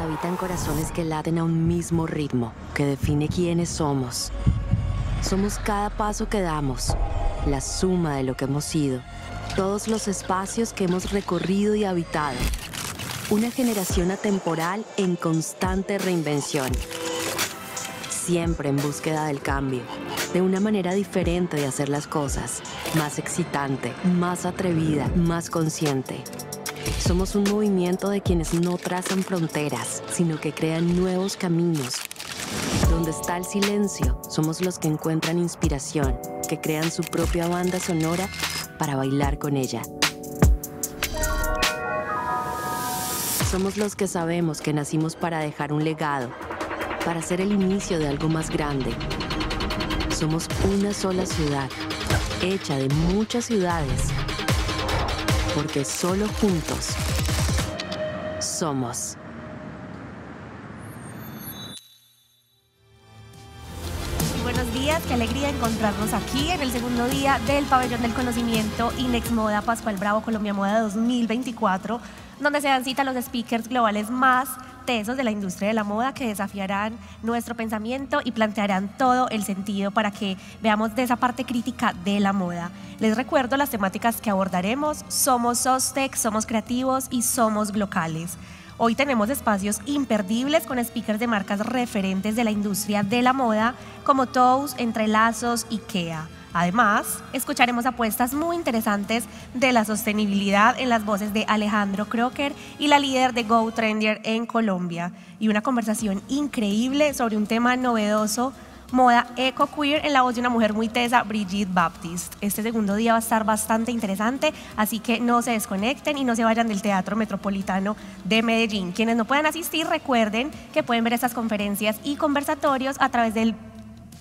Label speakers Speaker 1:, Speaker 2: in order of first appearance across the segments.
Speaker 1: habitan corazones que laten a un mismo ritmo, que define quiénes somos.
Speaker 2: Somos cada paso que damos, la suma de lo que hemos sido, todos los espacios que hemos recorrido y habitado. Una generación atemporal en constante reinvención. Siempre en búsqueda del cambio, de una manera diferente de hacer las cosas, más excitante, más atrevida, más consciente. Somos un movimiento de quienes no trazan fronteras, sino que crean nuevos caminos. Donde está el silencio, somos los que encuentran inspiración, que crean su propia banda sonora para bailar con ella. Somos los que sabemos que nacimos para dejar un legado, para ser el inicio de algo más grande.
Speaker 1: Somos una sola ciudad, hecha de muchas ciudades porque solo juntos somos. buenos días, qué alegría encontrarnos aquí en el segundo día del Pabellón del Conocimiento Inex Moda Pascual Bravo Colombia Moda 2024, donde se dan cita los speakers globales más tesos de la industria de la moda que desafiarán nuestro pensamiento y plantearán todo el sentido para que veamos de esa parte crítica de la moda. Les recuerdo las temáticas que abordaremos. Somos Sostec, somos creativos y somos locales. Hoy tenemos espacios imperdibles con speakers de marcas referentes de la industria de la moda como Tous, Entrelazos, IKEA. Además, escucharemos apuestas muy interesantes de la sostenibilidad en las voces de Alejandro Crocker y la líder de Go Trendier en Colombia, y una conversación increíble sobre un tema novedoso, moda eco-queer, en la voz de una mujer muy tesa, Brigitte Baptist. Este segundo día va a estar bastante interesante, así que no se desconecten y no se vayan del Teatro Metropolitano de Medellín. Quienes no puedan asistir, recuerden que pueden ver estas conferencias y conversatorios a través del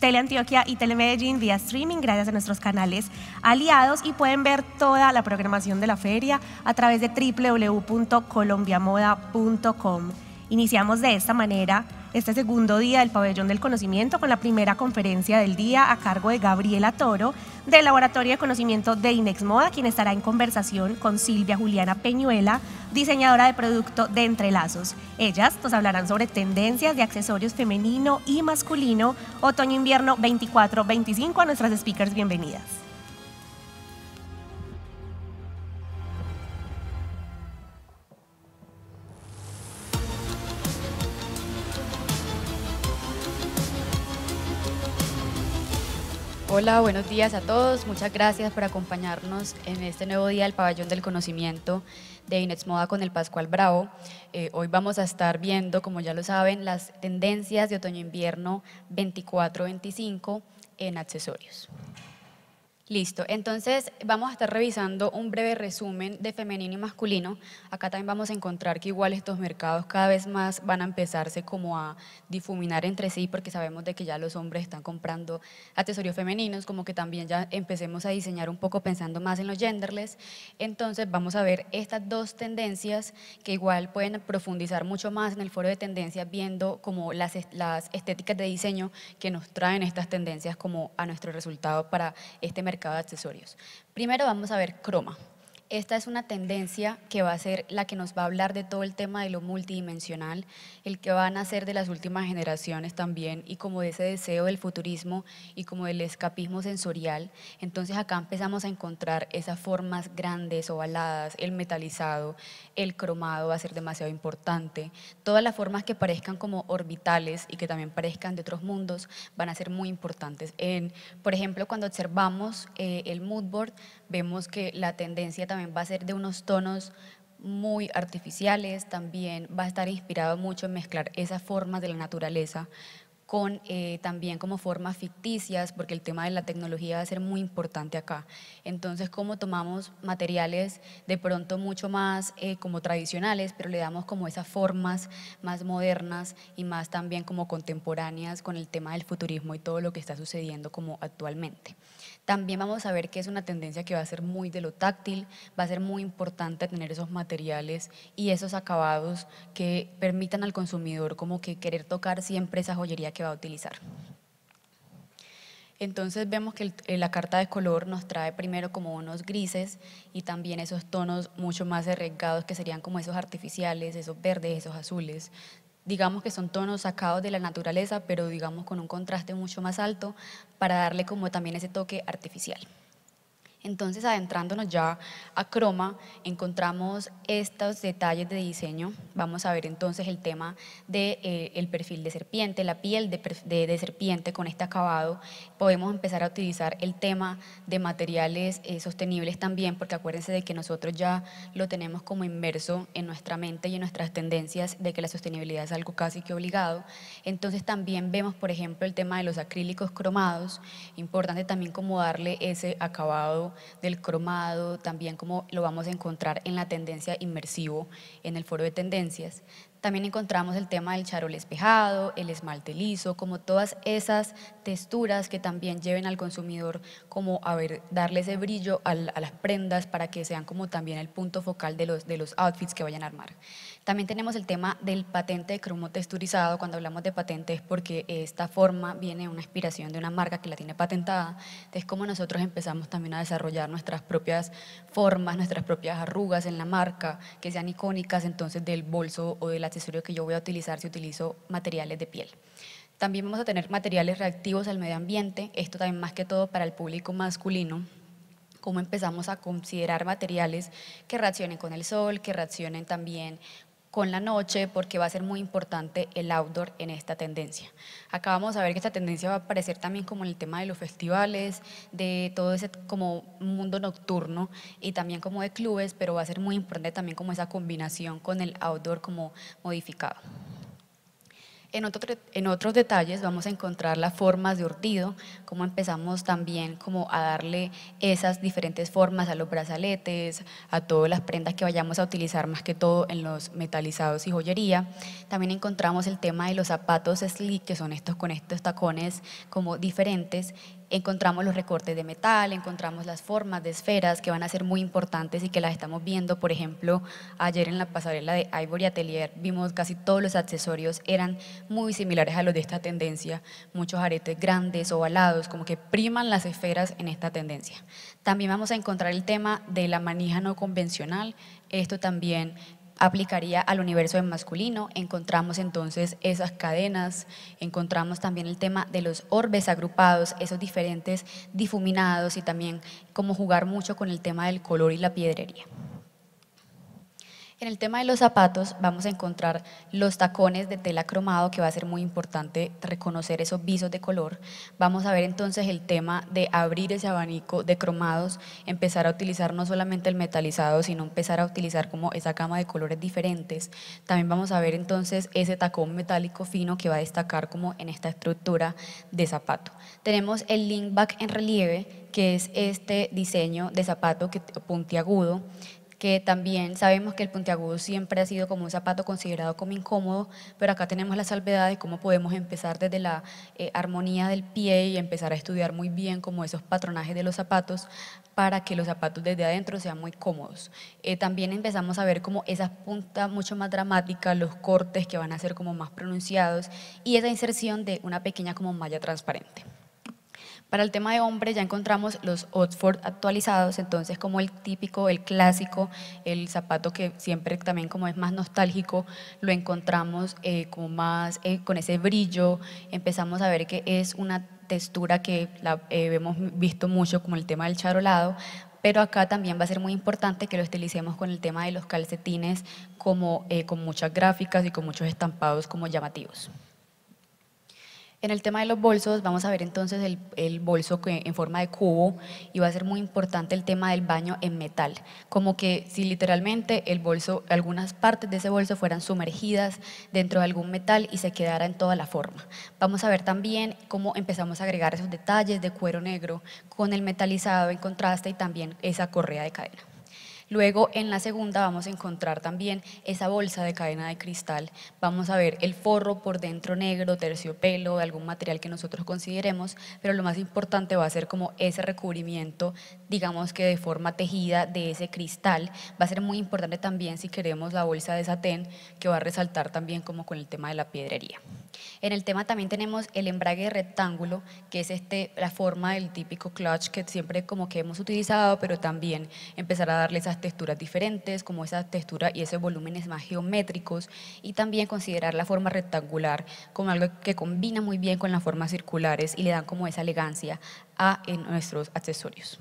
Speaker 1: Teleantioquia y Telemedellín vía streaming gracias a nuestros canales aliados y pueden ver toda la programación de la feria a través de www.colombiamoda.com. Iniciamos de esta manera este segundo día del Pabellón del Conocimiento con la primera conferencia del día a cargo de Gabriela Toro del Laboratorio de Conocimiento de Inexmoda, quien estará en conversación con Silvia Juliana Peñuela, diseñadora de producto de Entrelazos. Ellas nos hablarán sobre tendencias de accesorios femenino y masculino otoño-invierno 24-25 a nuestras speakers bienvenidas.
Speaker 2: Hola, buenos días a todos. Muchas gracias por acompañarnos en este nuevo día del Pabellón del Conocimiento de Inés Moda con el Pascual Bravo. Eh, hoy vamos a estar viendo, como ya lo saben, las tendencias de otoño-invierno 24-25 en accesorios. Listo, entonces vamos a estar revisando un breve resumen de femenino y masculino. Acá también vamos a encontrar que igual estos mercados cada vez más van a empezarse como a difuminar entre sí porque sabemos de que ya los hombres están comprando accesorios femeninos, como que también ya empecemos a diseñar un poco pensando más en los genderless. Entonces vamos a ver estas dos tendencias que igual pueden profundizar mucho más en el foro de tendencias viendo como las, las estéticas de diseño que nos traen estas tendencias como a nuestro resultado para este mercado mercado de accesorios. Primero vamos a ver croma. Esta es una tendencia que va a ser la que nos va a hablar de todo el tema de lo multidimensional, el que van a ser de las últimas generaciones también y como de ese deseo del futurismo y como del escapismo sensorial. Entonces acá empezamos a encontrar esas formas grandes, ovaladas, el metalizado, el cromado va a ser demasiado importante. Todas las formas que parezcan como orbitales y que también parezcan de otros mundos van a ser muy importantes. por ejemplo, cuando observamos eh, el moodboard, vemos que la tendencia también va a ser de unos tonos muy artificiales, también va a estar inspirado mucho en mezclar esas formas de la naturaleza con eh, también como formas ficticias, porque el tema de la tecnología va a ser muy importante acá. Entonces, cómo tomamos materiales de pronto mucho más eh, como tradicionales, pero le damos como esas formas más modernas y más también como contemporáneas con el tema del futurismo y todo lo que está sucediendo como actualmente. También vamos a ver que es una tendencia que va a ser muy de lo táctil, va a ser muy importante tener esos materiales y esos acabados que permitan al consumidor como que querer tocar siempre esa joyería que va a utilizar. Entonces vemos que eh, la carta de color nos trae primero como unos grises y también esos tonos mucho más arriesgados que serían como esos artificiales, esos verdes, esos azules digamos que son tonos sacados de la naturaleza, pero digamos con un contraste mucho más alto para darle como también ese toque artificial. Entonces, adentrándonos ya a croma, encontramos estos detalles de diseño. Vamos a ver entonces el tema del de, eh, el perfil de serpiente, la piel de, serpiente con este acabado. Podemos empezar a utilizar el tema de materiales eh, sostenibles también, porque acuérdense de que nosotros ya lo tenemos como inmerso en nuestra mente y en nuestras tendencias de que la sostenibilidad es algo casi que obligado. Entonces, también vemos, por ejemplo, el tema de los acrílicos cromados. Importante también como darle ese acabado del cromado, también como lo vamos a encontrar en la tendencia inmersivo, en el foro de tendencias. También encontramos el tema del charol espejado, el esmalte liso, como todas esas texturas que también lleven al consumidor como a ver, darle ese brillo a, las prendas para que sean como también el punto focal de los outfits que vayan a armar. También tenemos el tema del patente de cromo texturizado. Cuando hablamos de patentes porque esta forma viene de una inspiración de una marca que la tiene patentada. es como nosotros empezamos también a desarrollar nuestras propias formas, nuestras propias arrugas en la marca, que sean icónicas entonces del bolso o del accesorio que yo voy a utilizar si utilizo materiales de piel. También vamos a tener materiales reactivos al medio ambiente, esto también más que todo para el público masculino, cómo empezamos a considerar materiales que reaccionen con el sol, que reaccionen también con la noche porque va a ser muy importante el outdoor en esta tendencia. Acá vamos a ver que esta tendencia va a aparecer también como en el tema de los festivales, de todo ese como mundo nocturno y también como de clubes, pero va a ser muy importante también como esa combinación con el outdoor como modificado. En, otros detalles vamos a encontrar las formas de urdido, cómo empezamos también como a darle esas diferentes formas a los brazaletes, a todas las prendas que vayamos a utilizar más que todo en los metalizados y joyería. También encontramos el tema de los zapatos slick, que son estos con estos tacones como diferentes encontramos los recortes de metal, encontramos las formas de esferas que van a ser muy importantes y que las estamos viendo. Por ejemplo, ayer en la pasarela de Ivory Atelier vimos casi todos los accesorios eran muy similares a los de esta tendencia, muchos aretes grandes, ovalados, como que priman las esferas en esta tendencia. También vamos a encontrar el tema de la manija no convencional, esto también aplicaría al universo masculino. Encontramos entonces esas cadenas, encontramos también el tema de los orbes agrupados, esos diferentes difuminados y también cómo jugar mucho con el tema del color y la piedrería. En el tema de los zapatos vamos a encontrar los tacones de tela cromado, que va a ser muy importante reconocer esos visos de color. Vamos a ver entonces el tema de abrir ese abanico de cromados, empezar a utilizar no solamente el metalizado, sino empezar a utilizar como esa gama de colores diferentes. También vamos a ver entonces ese tacón metálico fino que va a destacar como en esta estructura de zapato. Tenemos el link back en relieve, que es este diseño de zapato que, puntiagudo que también sabemos que el puntiagudo siempre ha sido como un zapato considerado como incómodo, pero acá tenemos la salvedad de cómo podemos empezar desde la eh, armonía del pie y empezar a estudiar muy bien como esos patronajes de los zapatos para que los zapatos desde adentro sean muy cómodos. Eh, también empezamos a ver como esas puntas mucho más dramáticas, los cortes que van a ser como más pronunciados y esa inserción de una pequeña como malla transparente. Para el tema de hombre ya encontramos los Oxford actualizados, entonces como el típico, el clásico, el zapato que siempre también como es más nostálgico, lo encontramos eh, más eh, con ese brillo, empezamos a ver que es una textura que la eh, hemos visto mucho como el tema del charolado, pero acá también va a ser muy importante que lo estilicemos con el tema de los calcetines como, con muchas gráficas y con muchos estampados como llamativos. En el tema de los bolsos, vamos a ver entonces el, bolso en forma de cubo y va a ser muy importante el tema del baño en metal, como que si literalmente el bolso, algunas partes de ese bolso fueran sumergidas dentro de algún metal y se quedara en toda la forma. Vamos a ver también cómo empezamos a agregar esos detalles de cuero negro con el metalizado en contraste y también esa correa de cadena. Luego en la segunda vamos a encontrar también esa bolsa de cadena de cristal. Vamos a ver el forro por dentro negro, terciopelo, algún material que nosotros consideremos, pero lo más importante va a ser como ese recubrimiento, digamos que de forma tejida de ese cristal. Va a ser muy importante también si queremos la bolsa de satén que va a resaltar también como con el tema de la piedrería. En el tema también tenemos el embrague rectángulo, que es este, la forma del típico clutch que siempre como que hemos utilizado, pero también empezar a darle esas texturas diferentes, como esa textura y esos volúmenes más geométricos, y también considerar la forma rectangular como algo que combina muy bien con las formas circulares y le dan como esa elegancia a en nuestros accesorios.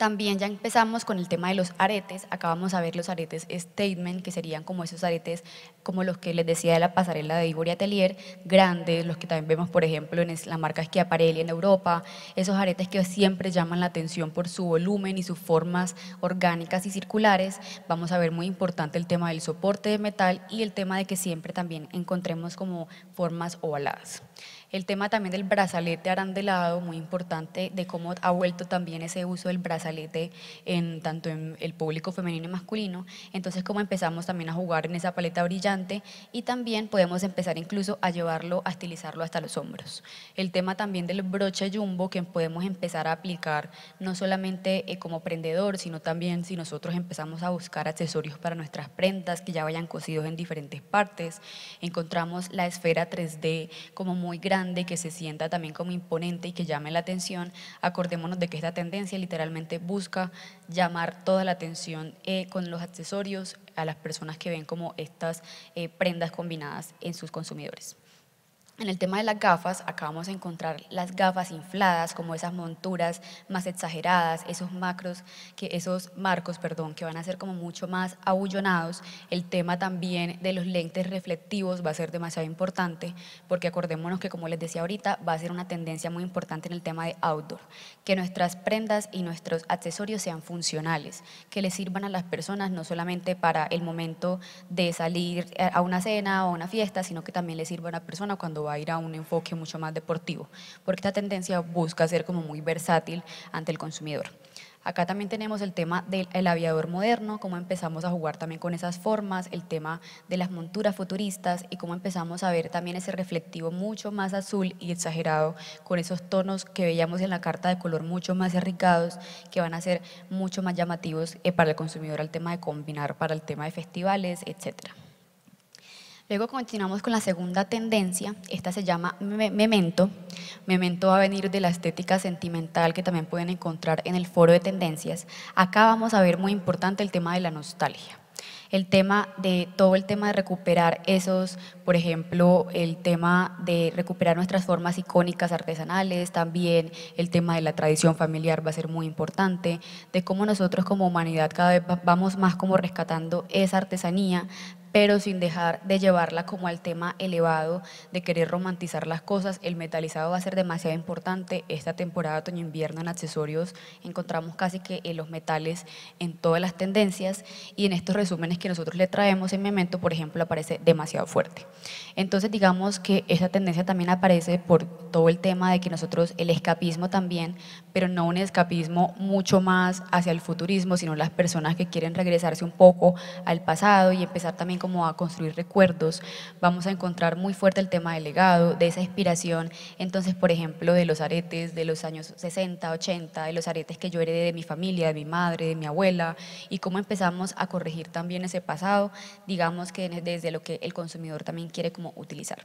Speaker 2: También ya empezamos con el tema de los aretes. Acabamos a ver los aretes statement, que serían como esos aretes, como los que les decía de la pasarela de Ivory Atelier, grandes, los que también vemos, por ejemplo, en la marca Esquiaparelli en Europa. Esos aretes que siempre llaman la atención por su volumen y sus formas orgánicas y circulares. Vamos a ver muy importante el tema del soporte de metal y el tema de que siempre también encontremos como formas ovaladas. El tema también del brazalete arandelado, muy importante, de cómo ha vuelto también ese uso del brazalete en tanto en el público femenino y masculino. Entonces, cómo empezamos también a jugar en esa paleta brillante y también podemos empezar incluso a llevarlo, a estilizarlo hasta los hombros. El tema también del broche jumbo que podemos empezar a aplicar no solamente eh, como prendedor, sino también si nosotros empezamos a buscar accesorios para nuestras prendas que ya vayan cosidos en diferentes partes. Encontramos la esfera 3D como muy grande de que se sienta también como imponente y que llame la atención, acordémonos de que esta tendencia literalmente busca llamar toda la atención eh, con los accesorios a las personas que ven como estas eh, prendas combinadas en sus consumidores. En el tema de las gafas, acabamos vamos a encontrar las gafas infladas, como esas monturas más exageradas, esos macros, que, esos marcos, perdón, que van a ser como mucho más abullonados. El tema también de los lentes reflectivos va a ser demasiado importante, porque acordémonos que, como les decía ahorita, va a ser una tendencia muy importante en el tema de outdoor, que nuestras prendas y nuestros accesorios sean funcionales, que les sirvan a las personas no solamente para el momento de salir a una cena o a una fiesta, sino que también les sirva a la persona cuando va va a ir a un enfoque mucho más deportivo, porque esta tendencia busca ser como muy versátil ante el consumidor. Acá también tenemos el tema del aviador moderno, cómo empezamos a jugar también con esas formas, el tema de las monturas futuristas y cómo empezamos a ver también ese reflectivo mucho más azul y exagerado con esos tonos que veíamos en la carta de color mucho más arriesgados, que van a ser mucho más llamativos eh, para el consumidor al tema de combinar para el tema de festivales, etcétera. Luego continuamos con la segunda tendencia, esta se llama memento. Memento va a venir de la estética sentimental que también pueden encontrar en el foro de tendencias. Acá vamos a ver muy importante el tema de la nostalgia. El tema de todo el tema de recuperar esos, por ejemplo, el tema de recuperar nuestras formas icónicas artesanales, también el tema de la tradición familiar va a ser muy importante, de cómo nosotros como humanidad cada vez vamos más como rescatando esa artesanía, pero sin dejar de llevarla como al tema elevado de querer romantizar las cosas. El metalizado va a ser demasiado importante. Esta temporada otoño-invierno en accesorios encontramos casi que los metales en todas las tendencias y en estos resúmenes que nosotros le traemos en Memento, por ejemplo, aparece demasiado fuerte. Entonces digamos que esta tendencia también aparece por todo el tema de que nosotros el escapismo también, pero no un escapismo mucho más hacia el futurismo, sino las personas que quieren regresarse un poco al pasado y empezar también como a construir recuerdos, vamos a encontrar muy fuerte el tema del legado, de esa inspiración, entonces por ejemplo de los aretes de los años 60, 80, de los aretes que yo heredé de mi familia, de mi madre, de mi abuela, y cómo empezamos a corregir también ese pasado, digamos que desde lo que el consumidor también quiere como utilizar.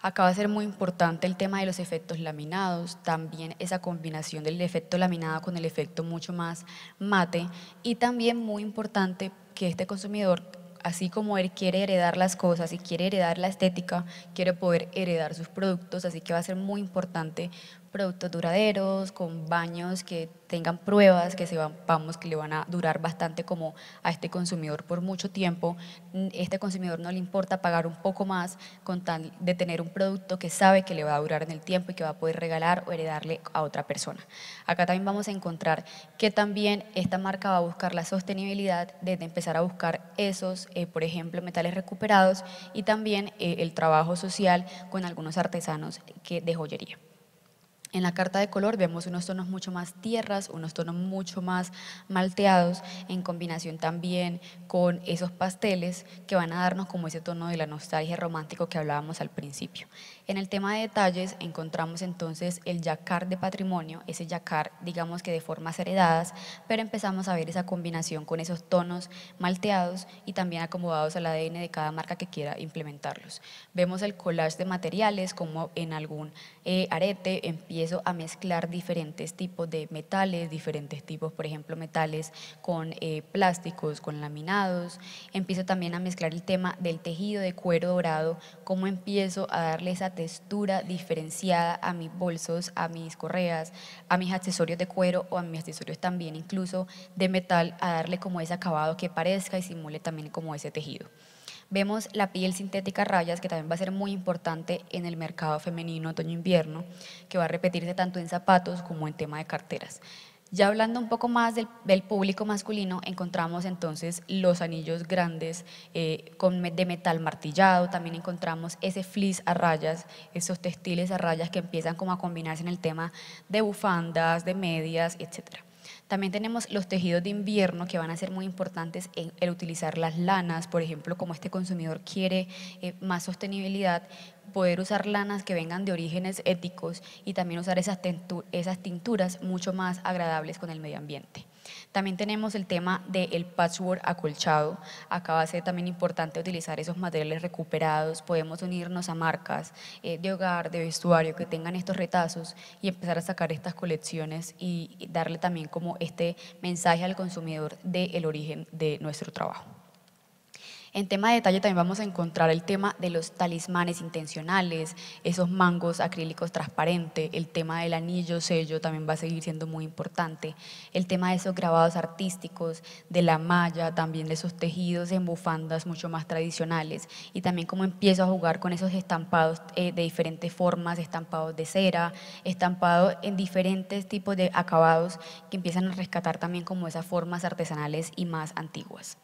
Speaker 2: acaba de a ser muy importante el tema de los efectos laminados, también esa combinación del efecto laminado con el efecto mucho más mate y también muy importante que este consumidor así como él quiere heredar las cosas y quiere heredar la estética, quiere poder heredar sus productos, así que va a ser muy importante productos duraderos, con baños que tengan pruebas, que se que le van a durar bastante como a este consumidor por mucho tiempo. Este consumidor no le importa pagar un poco más con tal de tener un producto que sabe que le va a durar en el tiempo y que va a poder regalar o heredarle a otra persona. Acá también vamos a encontrar que también esta marca va a buscar la sostenibilidad desde empezar a buscar esos, eh, por ejemplo, metales recuperados y también eh, el trabajo social con algunos artesanos que, de joyería. En la carta de color vemos unos tonos mucho más tierras, unos tonos mucho más malteados, en combinación también con esos pasteles que van a darnos como ese tono de la nostalgia romántico que hablábamos al principio. En el tema de detalles encontramos entonces el yacar de patrimonio, ese yacar digamos que de formas heredadas, pero empezamos a ver esa combinación con esos tonos malteados y también acomodados al ADN de cada marca que quiera implementarlos. Vemos el collage de materiales, como en algún eh, arete empiezo a mezclar diferentes tipos de metales, diferentes tipos, por ejemplo, metales con eh, plásticos, con laminados. Empiezo también a mezclar el tema del tejido de cuero dorado, como empiezo a darle esa textura diferenciada a mis bolsos, a mis correas, a mis accesorios de cuero o a mis accesorios también incluso de metal, a darle como ese acabado que parezca y simule también como ese tejido. Vemos la piel sintética rayas, que también va a ser muy importante en el mercado femenino otoño-invierno, que va a repetirse tanto en zapatos como en tema de carteras. Ya hablando un poco más del, público masculino, encontramos entonces los anillos grandes eh, de metal martillado, también encontramos ese fleece a rayas, esos textiles a rayas que empiezan como a combinarse en el tema de bufandas, de medias, etcétera. También tenemos los tejidos de invierno que van a ser muy importantes en el utilizar las lanas, por ejemplo, como este consumidor quiere eh, más sostenibilidad, poder usar lanas que vengan de orígenes éticos y también usar esas, esas tinturas mucho más agradables con el medio ambiente. También tenemos el tema del patchwork acolchado. Acá va a ser también importante utilizar esos materiales recuperados. Podemos unirnos a marcas eh, de hogar, de vestuario, que tengan estos retazos y empezar a sacar estas colecciones y darle también como este mensaje al consumidor del el origen de nuestro trabajo. En tema de detalle también vamos a encontrar el tema de los talismanes intencionales, esos mangos acrílicos transparentes, el tema del anillo sello también va a seguir siendo muy importante, el tema de esos grabados artísticos, de la malla, también de esos tejidos en bufandas mucho más tradicionales y también cómo empiezo a jugar con esos estampados eh, de diferentes formas, estampados de cera, estampados en diferentes tipos de acabados que empiezan a rescatar también como esas formas artesanales y más antiguas.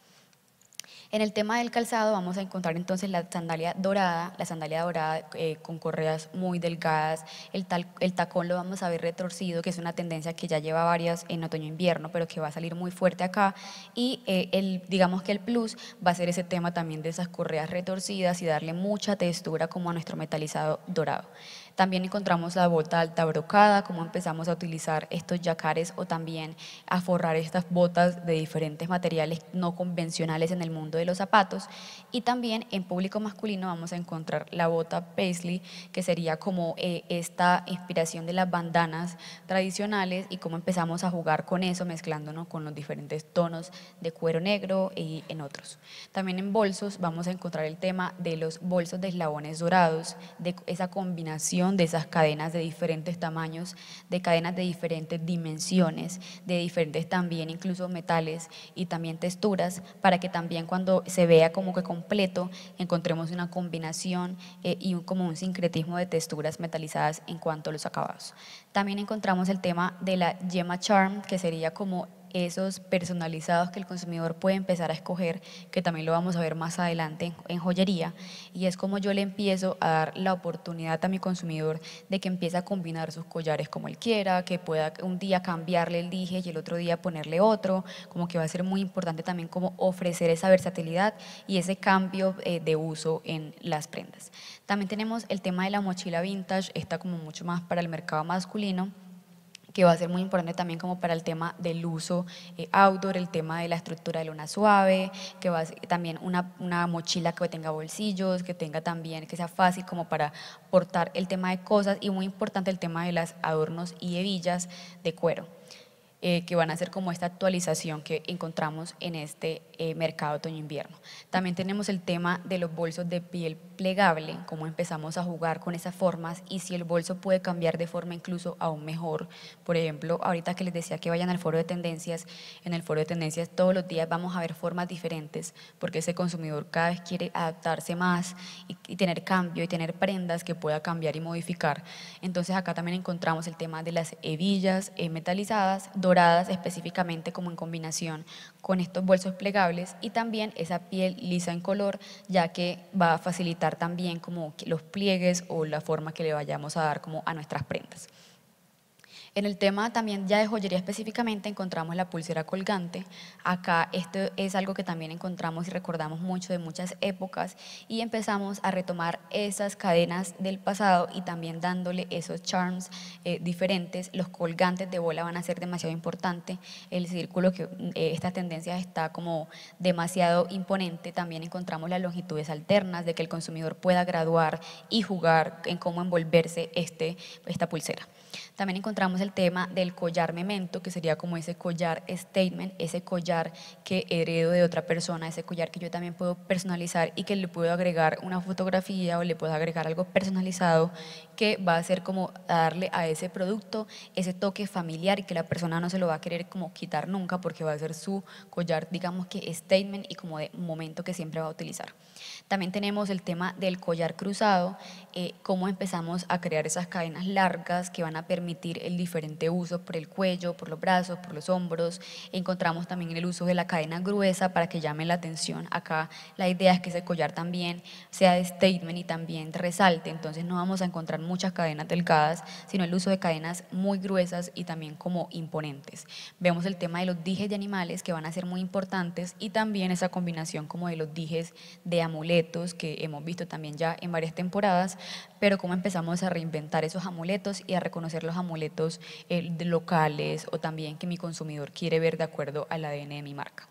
Speaker 2: En el tema del calzado vamos a encontrar entonces la sandalia dorada, la sandalia dorada eh, con correas muy delgadas, el, el tacón lo vamos a ver retorcido, que es una tendencia que ya lleva varias en otoño-invierno, pero que va a salir muy fuerte acá. Y eh, el, digamos que el plus va a ser ese tema también de esas correas retorcidas y darle mucha textura como a nuestro metalizado dorado. También encontramos la bota alta brocada, cómo empezamos a utilizar estos yacares o también a forrar estas botas de diferentes materiales no convencionales en el mundo de los zapatos. Y también en público masculino vamos a encontrar la bota paisley, que sería como eh, esta inspiración de las bandanas tradicionales y cómo empezamos a jugar con eso, mezclándonos con los diferentes tonos de cuero negro y en otros. También en bolsos vamos a encontrar el tema de los bolsos de eslabones dorados, de esa combinación de esas cadenas de diferentes tamaños, de cadenas de diferentes dimensiones, de diferentes también incluso metales y también texturas, para que también cuando se vea como que completo encontremos una combinación eh, y un, como un sincretismo de texturas metalizadas en cuanto a los acabados. También encontramos el tema de la yema charm, que sería como esos personalizados que el consumidor puede empezar a escoger, que también lo vamos a ver más adelante en joyería, y es como yo le empiezo a dar la oportunidad a mi consumidor de que empiece a combinar sus collares como él quiera, que pueda un día cambiarle el dije y el otro día ponerle otro, como que va a ser muy importante también como ofrecer esa versatilidad y ese cambio eh, de uso en las prendas. También tenemos el tema de la mochila vintage, está como mucho más para el mercado masculino que va a ser muy importante también como para el tema del uso eh, outdoor, el tema de la estructura de luna suave, que va a ser también una, una, mochila que tenga bolsillos, que tenga también, que sea fácil como para portar el tema de cosas y muy importante el tema de los adornos y hebillas de cuero. Eh, que van a ser como esta actualización que encontramos en este eh, mercado otoño-invierno. También tenemos el tema de los bolsos de piel plegable, cómo empezamos a jugar con esas formas y si el bolso puede cambiar de forma incluso aún mejor. Por ejemplo, ahorita que les decía que vayan al foro de tendencias, en el foro de tendencias todos los días vamos a ver formas diferentes porque ese consumidor cada vez quiere adaptarse más y, tener cambio y tener prendas que pueda cambiar y modificar. Entonces acá también encontramos el tema de las hebillas eh, metalizadas, específicamente como en combinación con estos bolsos plegables y también esa piel lisa en color ya que va a facilitar también como los pliegues o la forma que le vayamos a dar como a nuestras prendas. En el tema también ya de joyería específicamente encontramos la pulsera colgante. Acá esto es algo que también encontramos y recordamos mucho de muchas épocas y empezamos a retomar esas cadenas del pasado y también dándole esos charms eh, diferentes. Los colgantes de bola van a ser demasiado importantes. El círculo que tendencias mm, eh, esta está como demasiado imponente. También encontramos las longitudes alternas de que el consumidor pueda graduar y jugar en cómo envolverse este, esta pulsera. También encontramos el tema del collar memento, que sería como ese collar statement, ese collar que heredo de otra persona, ese collar que yo también puedo personalizar y que le puedo agregar una fotografía o le puedo agregar algo personalizado que va a ser como darle a ese producto ese toque familiar y que la persona no se lo va a querer como quitar nunca porque va a ser su collar, digamos que statement y como de momento que siempre va a utilizar. También tenemos el tema del collar cruzado, eh, cómo empezamos a crear esas cadenas largas que van a permitir permitir el diferente uso por el cuello, por los brazos, por los hombros. Encontramos también el uso de la cadena gruesa para que llame la atención. Acá la idea es que ese collar también sea de statement y también resalte. Entonces no vamos a encontrar muchas cadenas delgadas, sino el uso de cadenas muy gruesas y también como imponentes. Vemos el tema de los dijes de animales que van a ser muy importantes y también esa combinación como de los dijes de amuletos que hemos visto también ya en varias temporadas, pero cómo empezamos a reinventar esos amuletos y a reconocer los amuletos eh, locales o también que mi consumidor quiere ver de acuerdo al ADN de mi marca.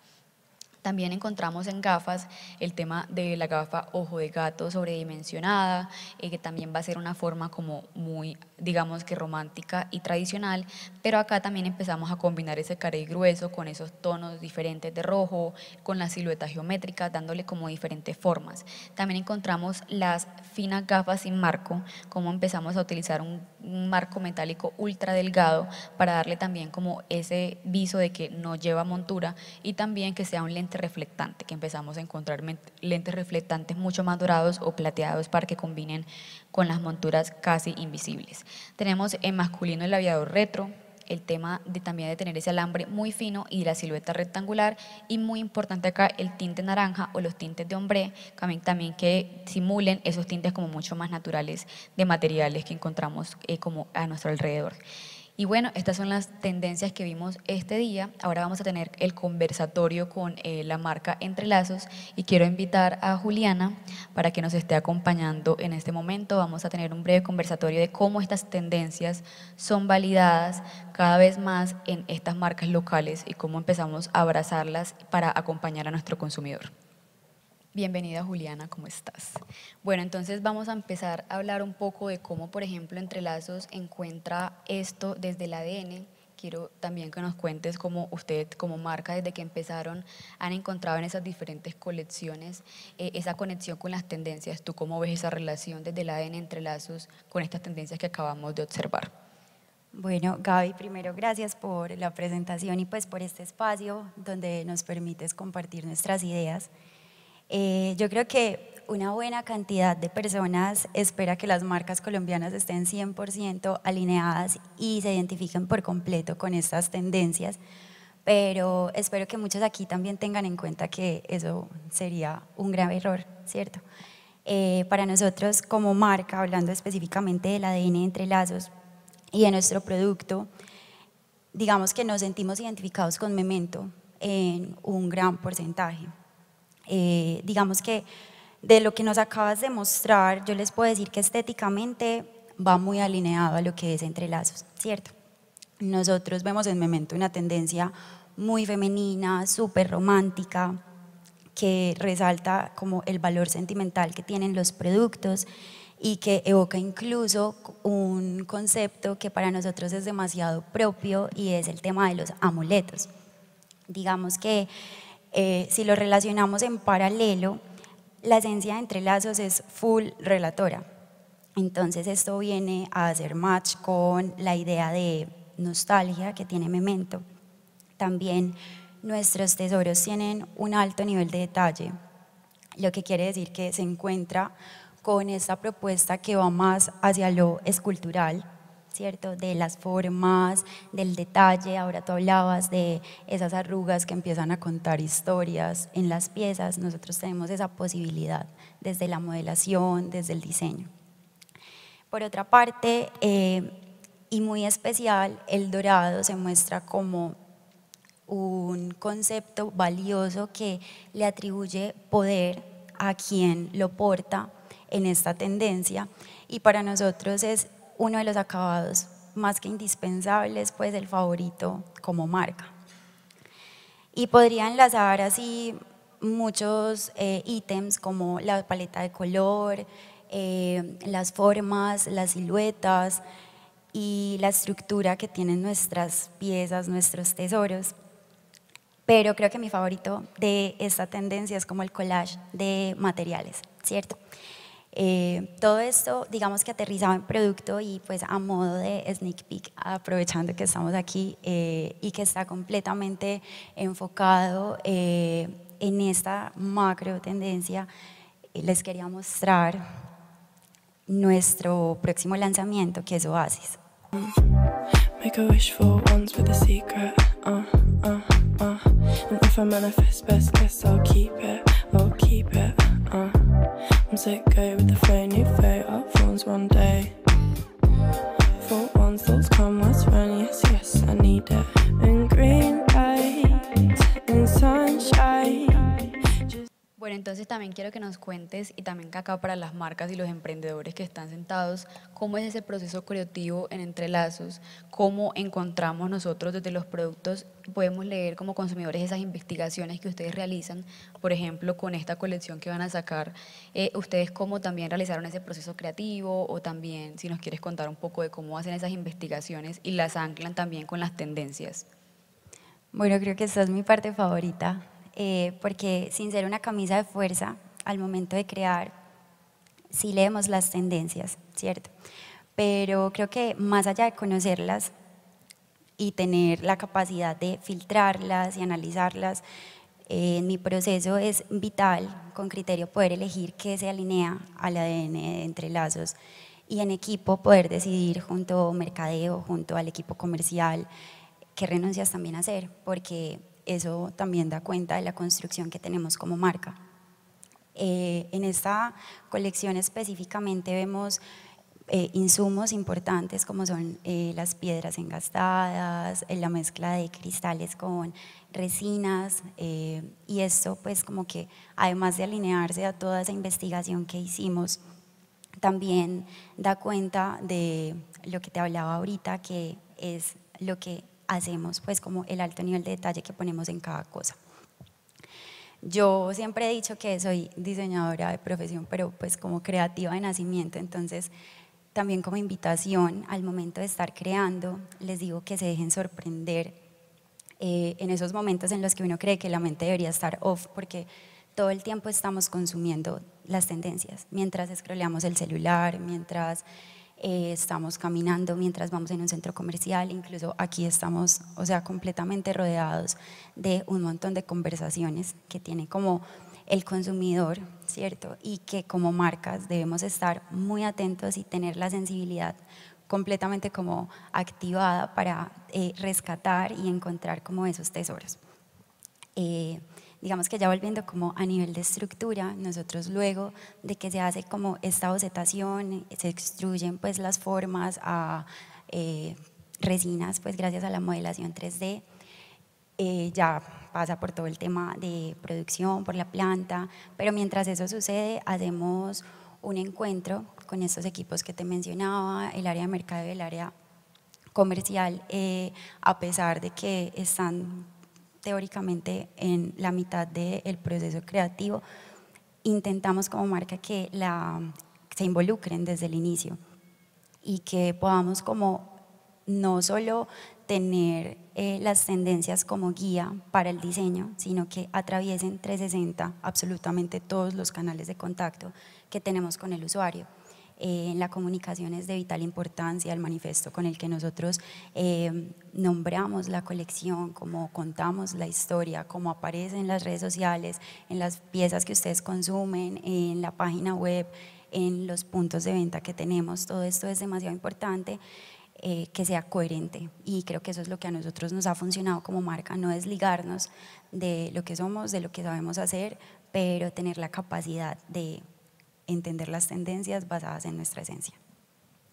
Speaker 2: También encontramos en gafas el tema de la gafa ojo de gato sobredimensionada, eh, que también va a ser una forma como muy digamos que romántica y tradicional, pero acá también empezamos a combinar ese carey grueso con esos tonos diferentes de rojo, con la silueta geométrica, dándole como diferentes formas. También encontramos las finas gafas sin marco, como empezamos a utilizar un marco metálico ultra delgado para darle también como ese viso de que no lleva montura y también que sea un lente reflectante, que empezamos a encontrar lentes reflectantes mucho más dorados o plateados para que combinen con las monturas casi invisibles. Tenemos en masculino el aviador retro, el tema de también de tener ese alambre muy fino y la silueta rectangular y muy importante acá el tinte naranja o los tintes de hombre también, también que simulen esos tintes como mucho más naturales de materiales que encontramos eh, como a nuestro alrededor. Y bueno, estas son las tendencias que vimos este día. Ahora vamos a tener el conversatorio con eh, la marca Entrelazos y quiero invitar a Juliana para que nos esté acompañando en este momento. Vamos a tener un breve conversatorio de cómo estas tendencias son validadas cada vez más en estas marcas locales y cómo empezamos a abrazarlas para acompañar a nuestro consumidor. Bienvenida Juliana, ¿cómo estás? Bueno, entonces vamos a empezar a hablar un poco de cómo, por ejemplo, Entrelazos encuentra esto desde el ADN. Quiero también que nos cuentes cómo usted, como marca, desde que empezaron, han encontrado en esas diferentes colecciones eh, esa conexión con las tendencias. ¿Tú cómo
Speaker 3: ves esa relación desde el ADN Entrelazos con estas tendencias que acabamos de observar? Bueno, Gaby, primero gracias por la presentación y pues por este espacio donde nos permites compartir nuestras ideas. Eh, yo creo que una buena cantidad de personas espera que las marcas colombianas estén 100% alineadas y se identifiquen por completo con estas tendencias, pero espero que muchos aquí también tengan en cuenta que eso sería un grave error, ¿cierto? Eh, para nosotros como marca, hablando específicamente del ADN entre entrelazos y de nuestro producto, digamos que nos sentimos identificados con Memento en un gran porcentaje. Eh, digamos que de lo que nos acabas de mostrar, yo les puedo decir que estéticamente va muy alineado a lo que es entrelazos, ¿cierto? Nosotros vemos en Memento una tendencia muy femenina, súper romántica, que resalta como el valor sentimental que tienen los productos y que evoca incluso un concepto que para nosotros es demasiado propio y es el tema de los amuletos. Digamos que eh, si lo relacionamos en paralelo, la esencia de Entrelazos es full relatora. Entonces esto viene a hacer match con la idea de nostalgia que tiene Memento. También nuestros tesoros tienen un alto nivel de detalle, lo que quiere decir que se encuentra con esta propuesta que va más hacia lo escultural, ¿cierto? De las formas, del detalle, ahora tú hablabas de esas arrugas que empiezan a contar historias en las piezas, nosotros tenemos esa posibilidad desde la modelación, desde el diseño. Por otra parte, eh, y muy especial, el dorado se muestra como un concepto valioso que le atribuye poder a quien lo porta en esta tendencia y para nosotros es uno de los acabados más que indispensables, pues el favorito como marca. Y podría enlazar así muchos eh, ítems como la paleta de color, eh, las formas, las siluetas y la estructura que tienen nuestras piezas, nuestros tesoros. Pero creo que mi favorito de esta tendencia es como el collage de materiales, ¿cierto? Eh, todo esto, digamos que aterrizaba en producto y pues a modo de sneak peek, aprovechando que estamos aquí eh, y que está completamente enfocado eh, en esta macro tendencia, les quería mostrar nuestro próximo lanzamiento que es Oasis. I'm sick, of with the flow, new flow, our phones one day. For once, thoughts come, as funny, yes, yes, I need it.
Speaker 2: Bueno, entonces también quiero que nos cuentes, y también acá para las marcas y los emprendedores que están sentados, cómo es ese proceso creativo en Entrelazos, cómo encontramos nosotros desde los productos, podemos leer como consumidores esas investigaciones que ustedes realizan, por ejemplo, con esta colección que van a sacar, eh, ustedes cómo también realizaron ese proceso creativo, o también si nos quieres contar un poco de cómo hacen esas investigaciones y las anclan también con las tendencias.
Speaker 3: Bueno, creo que esa es mi parte favorita eh, porque sin ser una camisa de fuerza, al momento de crear, sí leemos las tendencias, ¿cierto? Pero creo que más allá de conocerlas y tener la capacidad de filtrarlas y analizarlas, eh, en mi proceso es vital, con criterio, poder elegir qué se alinea al ADN de entrelazos y en equipo poder decidir junto mercadeo, junto al equipo comercial, qué renuncias también a hacer, porque eso también da cuenta de la construcción que tenemos como marca. Eh, en esta colección específicamente vemos eh, insumos importantes como son eh, las piedras engastadas, la mezcla de cristales con resinas y esto pues como que además de alinearse a toda esa investigación que hicimos, también da cuenta de lo que te hablaba ahorita que es lo que hacemos, pues como el alto nivel de detalle que ponemos en cada cosa. Yo siempre he dicho que soy diseñadora de profesión, pero pues como creativa de nacimiento, entonces también como invitación al momento de estar creando, les digo que se dejen sorprender eh, en esos momentos en los que uno cree que la mente debería estar off, porque todo el tiempo estamos consumiendo las tendencias, mientras escroleamos el celular, mientras eh, estamos caminando mientras vamos en un centro comercial, incluso aquí estamos, o sea, completamente rodeados de un montón de conversaciones que tiene como el consumidor, ¿cierto? Y que como marcas debemos estar muy atentos y tener la sensibilidad completamente como activada para eh, rescatar y encontrar como esos tesoros. Eh, digamos que ya volviendo como a nivel de estructura, nosotros luego de que se hace como esta bocetación, se extruyen pues las formas a eh, resinas, pues gracias a la modelación 3D, eh, ya pasa por todo el tema de producción, por la planta, pero mientras eso sucede, hacemos un encuentro con estos equipos que te mencionaba, el área de mercado y el área comercial, eh, a pesar de que están teóricamente en la mitad del proceso creativo, intentamos como marca que la, se involucren desde el inicio y que podamos como no solo tener eh, las tendencias como guía para el diseño, sino que atraviesen 360 absolutamente todos los canales de contacto que tenemos con el usuario. Eh, en la comunicación es de vital importancia el manifiesto con el que nosotros eh, nombramos la colección, como contamos la historia, como aparece en las redes sociales, en las piezas que ustedes consumen, en la página web, en los puntos de venta que tenemos. Todo esto es demasiado importante. Eh, que sea coherente. Y creo que eso es lo que a nosotros nos ha funcionado como marca, no desligarnos de lo que somos, de lo que sabemos hacer, pero tener la capacidad de entender las tendencias basadas en nuestra esencia.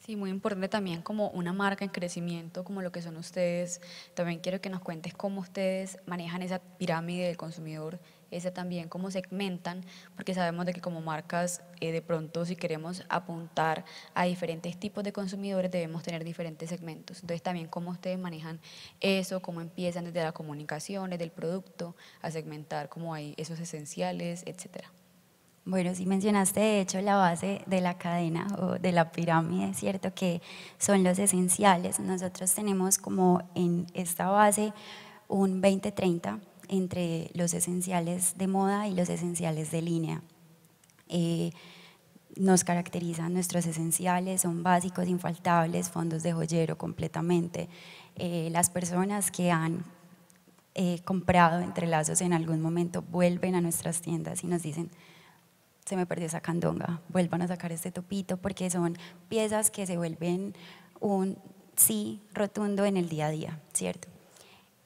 Speaker 2: Sí, muy importante también como una marca en crecimiento, como lo que son ustedes. También quiero que nos cuentes cómo ustedes manejan esa pirámide del consumidor, esa también cómo segmentan, porque sabemos de que como marcas eh, de pronto si queremos apuntar a diferentes tipos de consumidores debemos tener diferentes segmentos. Entonces también cómo ustedes manejan eso, cómo empiezan desde la comunicación, desde el producto, a segmentar
Speaker 3: cómo hay esos esenciales, etcétera. Bueno, sí mencionaste de hecho la base de la cadena o de la pirámide, ¿cierto? Que son los esenciales. Nosotros tenemos como en esta base un 20-30 entre los esenciales de moda y los esenciales de línea. Eh, nos caracterizan nuestros esenciales, son básicos, infaltables, fondos de joyero completamente. Eh, las personas que han eh, comprado entrelazos en algún momento vuelven a nuestras tiendas y nos dicen, se me perdió esa candonga, vuelvan a sacar este topito, porque son piezas que se vuelven un sí rotundo en el día a día, ¿cierto?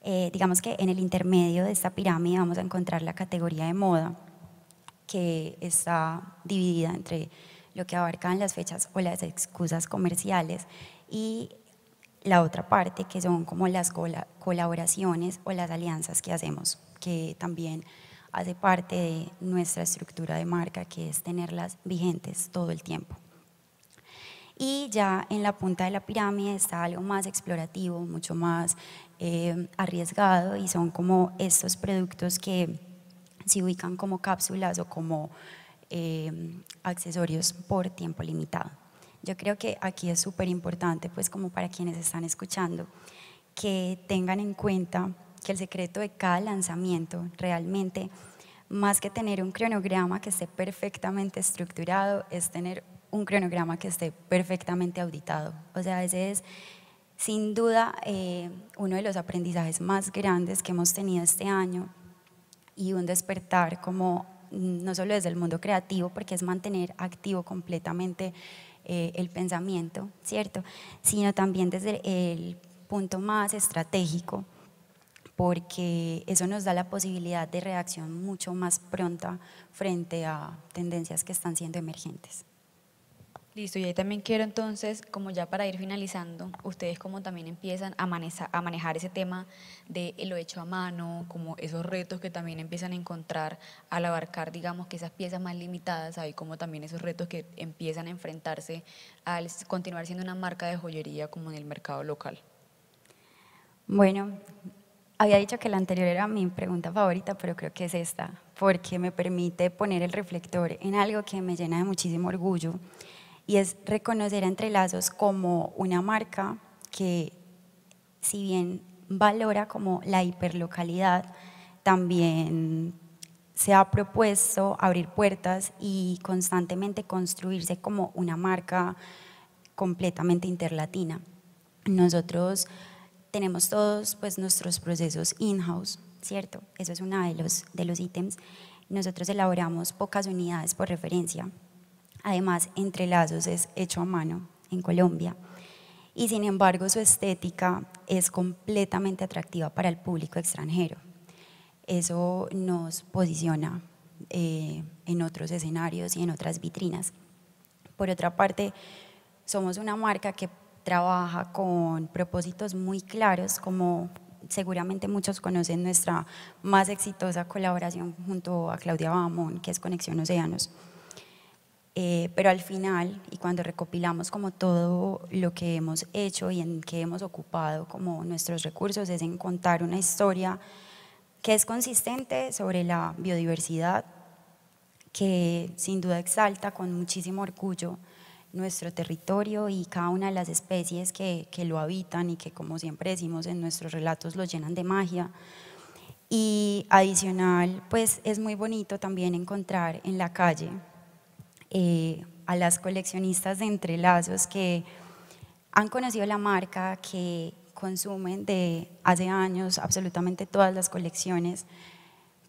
Speaker 3: Eh, digamos que en el intermedio de esta pirámide vamos a encontrar la categoría de moda, que está dividida entre lo que abarcan las fechas o las excusas comerciales y la otra parte que son como las colaboraciones o las alianzas que hacemos, que también hace parte de nuestra estructura de marca, que es tenerlas vigentes todo el tiempo. Y ya en la punta de la pirámide está algo más explorativo, mucho más eh, arriesgado y son como estos productos que se ubican como cápsulas o como eh, accesorios por tiempo limitado. Yo creo que aquí es súper importante, pues como para quienes están escuchando, que tengan en cuenta que el secreto de cada lanzamiento realmente, más que tener un cronograma que esté perfectamente estructurado, es tener un cronograma que esté perfectamente auditado. O sea, ese es sin duda eh, uno de los aprendizajes más grandes que hemos tenido este año y un despertar como mm, no solo desde el mundo creativo, porque es mantener activo completamente eh, el pensamiento, ¿cierto? Sino también desde el punto más estratégico porque eso nos da la posibilidad de reacción mucho más pronta frente a tendencias que están siendo emergentes.
Speaker 2: Listo, y ahí también quiero entonces, como ya para ir finalizando, ustedes como también empiezan a, a manejar ese tema de lo hecho a mano, como esos retos que también empiezan a encontrar al abarcar, digamos, que esas piezas más limitadas, ahí como también esos retos que empiezan a enfrentarse al continuar siendo una marca de joyería como en el mercado local.
Speaker 3: Bueno, había dicho que la anterior era mi pregunta favorita, pero creo que es esta, porque me permite poner el reflector en algo que me llena de muchísimo orgullo, y es reconocer a Entrelazos como una marca que, si bien valora como la hiperlocalidad, también se ha propuesto abrir puertas y constantemente construirse como una marca completamente interlatina. Nosotros tenemos todos pues nuestros procesos in-house, ¿cierto? Eso es uno de los, de los ítems. Nosotros elaboramos pocas unidades por referencia. Además, Entrelazos es hecho a mano en Colombia. Y sin embargo, su estética es completamente atractiva para el público extranjero. Eso nos posiciona eh, en otros escenarios y en otras vitrinas. Por otra parte, somos una marca que trabaja con propósitos muy claros, como seguramente muchos conocen nuestra más exitosa colaboración junto a Claudia Bamón, que es Conexión Océanos. Eh, pero al final, y cuando recopilamos como todo lo que hemos hecho y en qué hemos ocupado como nuestros recursos, es en contar una historia que es consistente sobre la biodiversidad, que sin duda exalta con muchísimo orgullo nuestro territorio y cada una de las especies que, lo habitan y que como siempre decimos en nuestros relatos lo llenan de magia. Y adicional, pues es muy bonito también encontrar en la calle eh, a las coleccionistas de entrelazos que han conocido la marca, que consumen de hace años absolutamente todas las colecciones,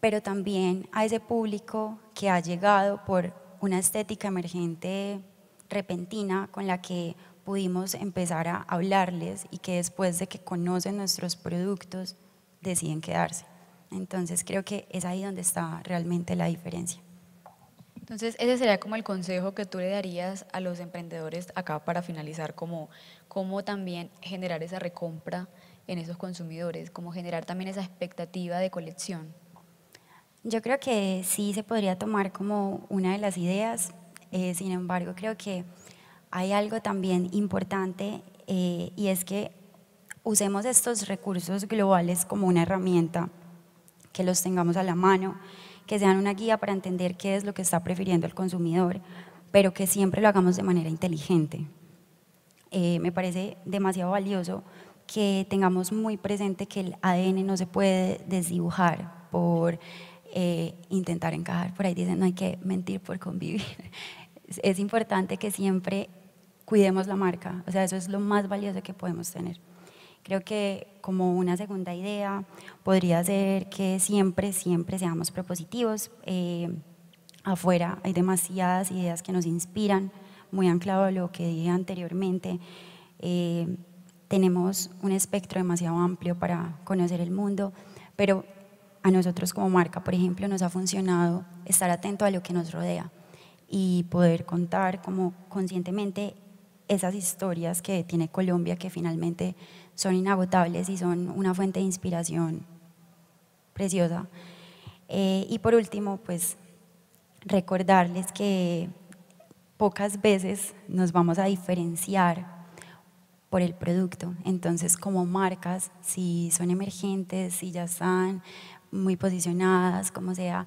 Speaker 3: pero también a ese público que ha llegado por una estética emergente repentina con la que pudimos empezar a hablarles y que después de que conocen nuestros productos deciden quedarse. Entonces creo que es ahí donde está realmente la diferencia.
Speaker 2: Entonces, ese sería como el consejo que tú le darías a los emprendedores acá para finalizar, como cómo también generar esa recompra en esos consumidores, cómo generar también esa expectativa de colección.
Speaker 3: Yo creo que sí se podría tomar como una de las ideas, eh, sin embargo, creo que hay algo también importante eh, y es que usemos estos recursos globales como una herramienta, que los tengamos a la mano, que sean una guía para entender qué es lo que está prefiriendo el consumidor, pero que siempre lo hagamos de manera inteligente. Eh, me parece demasiado valioso que tengamos muy presente que el ADN no se puede desdibujar por eh, intentar encajar. Por ahí dicen, no hay que mentir por convivir. Es importante que siempre cuidemos la marca, o sea, eso es lo más valioso que podemos tener. Creo que como una segunda idea podría ser que siempre, siempre seamos propositivos. Eh, afuera hay demasiadas ideas que nos inspiran, muy anclado a lo que dije anteriormente. Eh, tenemos un espectro demasiado amplio para conocer el mundo, pero a nosotros como marca, por ejemplo, nos ha funcionado estar atento a lo que nos rodea y poder contar como conscientemente esas historias que tiene Colombia que finalmente son inagotables y son una fuente de inspiración preciosa. Eh, y por último, pues recordarles que pocas veces nos vamos a diferenciar por el producto. Entonces, como marcas, si son emergentes, si ya están muy posicionadas, como sea,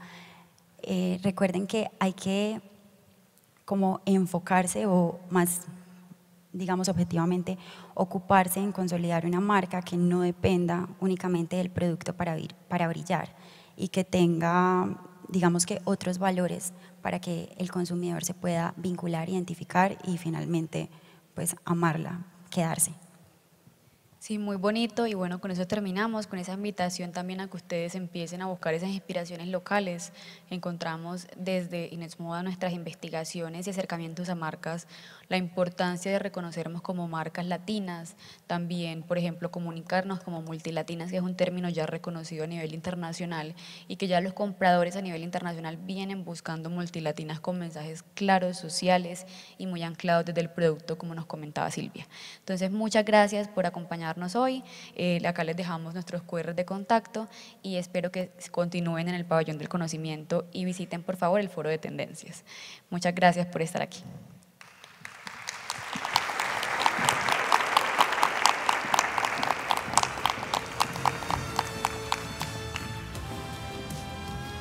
Speaker 3: eh, recuerden que hay que como enfocarse o más, digamos, objetivamente, ocuparse en consolidar una marca que no dependa únicamente del producto para, para brillar y que tenga, digamos que, otros valores para que el consumidor se pueda vincular, identificar y finalmente, pues, amarla, quedarse.
Speaker 2: Sí, muy bonito y bueno, con eso terminamos, con esa invitación también a que ustedes empiecen a buscar esas inspiraciones locales. Encontramos desde Inés Moda nuestras investigaciones y acercamientos a marcas, la importancia de reconocernos como marcas latinas, también, por ejemplo, comunicarnos como multilatinas, que es un término ya reconocido a nivel internacional y que ya los compradores a nivel internacional vienen buscando multilatinas con mensajes claros, sociales y muy anclados desde el producto, como nos comentaba Silvia. Entonces, muchas gracias por acompañarnos hoy. Eh, acá les dejamos nuestros QR de contacto y espero que continúen en el pabellón del conocimiento y visiten por favor el foro de tendencias. Muchas gracias por estar aquí.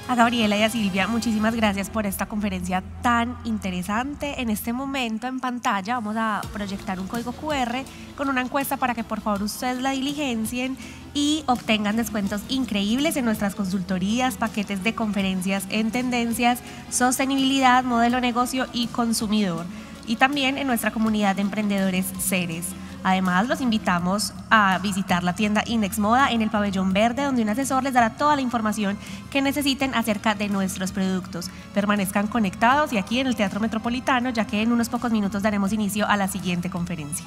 Speaker 3: A
Speaker 1: Gabriela y a Silvia, muchísimas gracias por esta conferencia tan interesante. En este momento en pantalla vamos a proyectar un código QR con una encuesta para que por favor ustedes la diligencien y obtengan descuentos increíbles en nuestras consultorías, paquetes de conferencias en tendencias, sostenibilidad, modelo negocio y consumidor. Y también en nuestra comunidad de emprendedores Ceres. Además, los invitamos a visitar la tienda Index Moda en el Pabellón Verde, donde un asesor les dará toda la información que necesiten acerca de nuestros productos. Permanezcan conectados y aquí en el Teatro Metropolitano, ya que en unos pocos minutos daremos inicio a la siguiente conferencia.